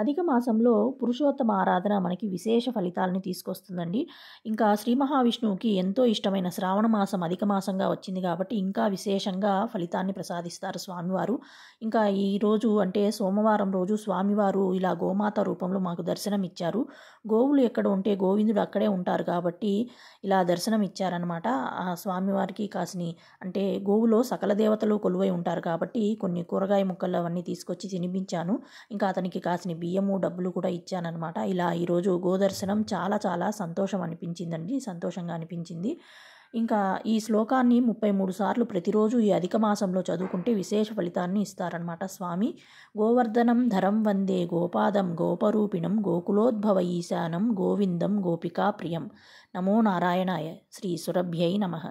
అధిక మాసంలో పురుషోత్తమ ఆరాధన మనకి విశేష ఫలితాలని తీసుకొస్తుందండి ఇంకా శ్రీ మహావిష్ణువుకి ఎంతో ఇష్టమైన శ్రావణ మాసం అధిక మాసంగా వచ్చింది కాబట్టి ఇంకా విశేషంగా ఫలితాన్ని ప్రసాదిస్తారు స్వామివారు ఇంకా ఈరోజు అంటే సోమవారం రోజు స్వామివారు ఇలా గోమాత రూపంలో మాకు దర్శనం ఇచ్చారు గోవులు ఎక్కడ ఉంటే గోవిందుడు అక్కడే ఉంటారు కాబట్టి ఇలా దర్శనం ఇచ్చారనమాట ఆ స్వామివారికి కాసిని అంటే గోవులో సకల దేవతలు కొలువై ఉంటారు కాబట్టి కొన్ని కూరగాయ ముక్కలు అవన్నీ తీసుకొచ్చి తినిపించాను ఇంకా అతనికి కాసిని బియ్యము డబ్బులు కూడా ఇచ్చానమాట ఇలా ఈరోజు గోదర్శనం చాలా చాలా సంతోషం అనిపించిందండి సంతోషంగా అనిపించింది ఇంకా ఈ శ్లోకాన్ని ముప్పై మూడు సార్లు ప్రతిరోజు ఈ అధిక మాసంలో చదువుకుంటే విశేష ఫలితాన్ని ఇస్తారనమాట స్వామి గోవర్ధనం ధరం వందే గోపాదం గోపరూపిణం గోకులోద్భవ ఈశానం గోవిందం గోపికా ప్రియం నమో నారాయణాయ శ్రీ సురభ్యై నమ